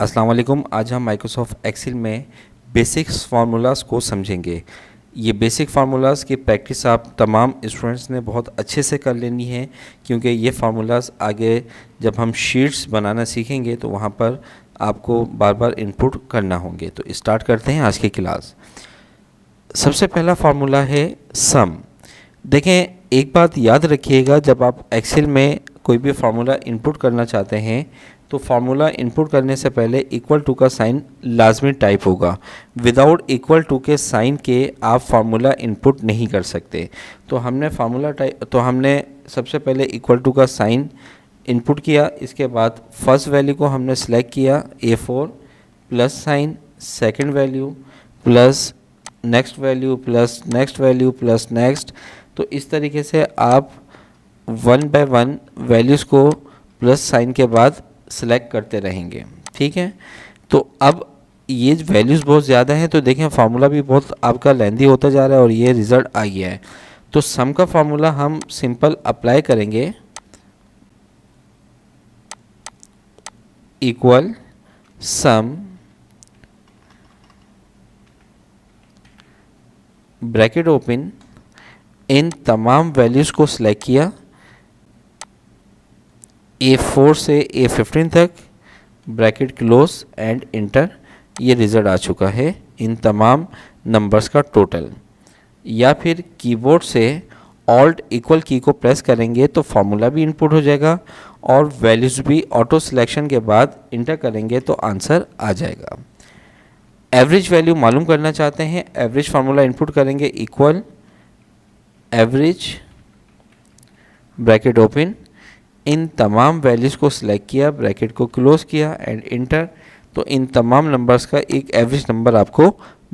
अस्सलाम आज हम माइक्रोसॉफ्ट एक्सेल में बेसिक्स फार्मूलाज को समझेंगे ये बेसिक फार्मूलाज की प्रैक्टिस आप तमाम स्टूडेंट्स ने बहुत अच्छे से कर लेनी है क्योंकि ये फार्मूलाज आगे जब हम शीट्स बनाना सीखेंगे तो वहाँ पर आपको बार बार इनपुट करना होंगे तो स्टार्ट करते हैं आज की क्लास सबसे पहला फार्मूला है सम देखें एक बात याद रखिएगा जब आप एक्सेल में कोई भी फार्मूला इनपुट करना चाहते हैं तो फार्मूला इनपुट करने से पहले इक्वल टू का साइन लाजमी टाइप होगा विदाउट इक्वल टू के साइन के आप फार्मूला इनपुट नहीं कर सकते तो हमने फार्मूला टाइप तो हमने सबसे पहले इक्वल टू का साइन इनपुट किया इसके बाद फर्स्ट वैल्यू को हमने सेलेक्ट किया A four plus sign second value plus next value plus next value plus next तो इस तरीके से आप वन बाय वन वैल्यूज़ को प्लस साइन के बाद सेलेक्ट करते रहेंगे ठीक है तो अब ये वैल्यूज़ बहुत ज़्यादा है तो देखें फार्मूला भी बहुत आपका लेंदी होता जा रहा है और ये रिज़ल्ट आ गया है तो सम का फार्मूला हम सिंपल अप्लाई करेंगे इक्वल सम ब्रैकेट ओपन इन तमाम वैल्यूज़ को सिलेक्ट किया ए फोर से ए फिफ्टीन तक ब्रैकेट क्लोज एंड इंटर ये रिज़ल्ट आ चुका है इन तमाम नंबर्स का टोटल या फिर कीबोर्ड से ऑल्ट इक्वल की को प्रेस करेंगे तो फार्मूला भी इनपुट हो जाएगा और वैल्यूज़ भी ऑटो सिलेक्शन के बाद इंटर करेंगे तो आंसर आ जाएगा एवरेज वैल्यू मालूम करना चाहते हैं एवरेज फार्मूला इनपुट करेंगे इक्वल एवरेज ब्रैकेट ओपन इन तमाम वैल्यूज़ को सिलेक्ट किया ब्रैकेट को क्लोज किया एंड इंटर तो इन तमाम नंबर्स का एक एवरेज नंबर आपको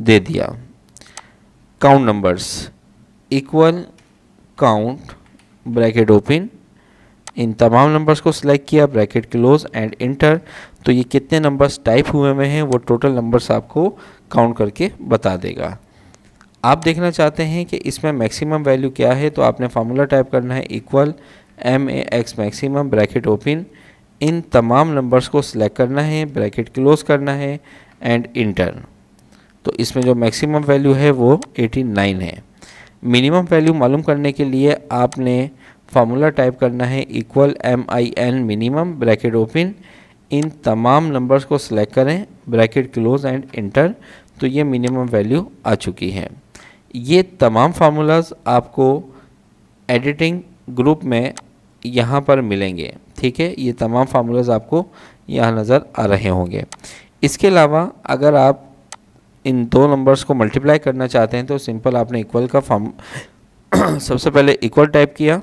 दे दिया count numbers equal count bracket open इन तमाम नंबर्स को सिलेक्ट किया ब्रैकेट क्लोज एंड इंटर तो ये कितने नंबर्स टाइप हुए हुए हैं वो टोटल नंबर्स आपको काउंट करके बता देगा आप देखना चाहते हैं कि इसमें मैक्सिमम वैल्यू क्या है तो आपने फार्मूला टाइप करना है equal M A X maximum bracket open इन तमाम नंबर्स को सिलेक्ट करना है ब्रैकेट क्लोज करना है एंड इंटर तो इसमें जो मैक्सिमम वैल्यू है वो 89 है मिनिमम वैल्यू मालूम करने के लिए आपने फार्मूला टाइप करना है equal M I N minimum bracket open इन तमाम नंबर्स को सिलेक्ट करें ब्रैकेट क्लोज एंड इंटर तो ये मिनिमम वैल्यू आ चुकी है ये तमाम फार्मूलाज आपको एडिटिंग ग्रुप में यहाँ पर मिलेंगे ठीक है ये तमाम फार्मूलाज आपको यहाँ नज़र आ रहे होंगे इसके अलावा अगर आप इन दो नंबर्स को मल्टीप्लाई करना चाहते हैं तो सिंपल आपने इक्वल का फॉर्म सबसे पहले इक्वल टाइप किया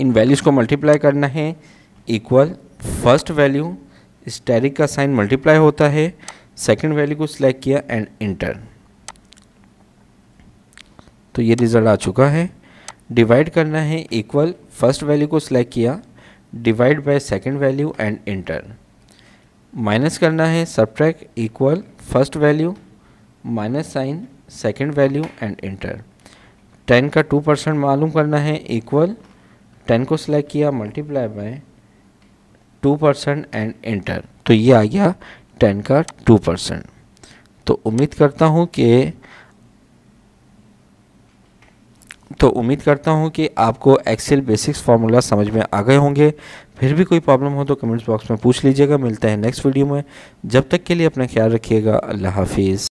इन वैल्यूज़ को मल्टीप्लाई करना है इक्वल फर्स्ट वैल्यू स्टेरिक का साइन मल्टीप्लाई होता है सेकंड वैल्यू को सिलेक्ट किया एंड इंटर तो ये रिज़ल्ट आ चुका है डिवाइड करना है इक्वल फर्स्ट वैल्यू को सिलेक्ट किया divide by second value and enter minus करना है subtract equal first value minus sign second value and enter ten का टू परसेंट मालूम करना है इक्वल टेन को सिलेक्ट किया multiply by two percent and enter तो ये आ गया टेन का टू परसेंट तो उम्मीद करता हूँ कि तो उम्मीद करता हूँ कि आपको एक्सेल बेसिक्स फार्मूला समझ में आ गए होंगे फिर भी कोई प्रॉब्लम हो तो कमेंट्स बॉक्स में पूछ लीजिएगा मिलता है नेक्स्ट वीडियो में जब तक के लिए अपना ख्याल रखिएगा अल्लाह हाफिज़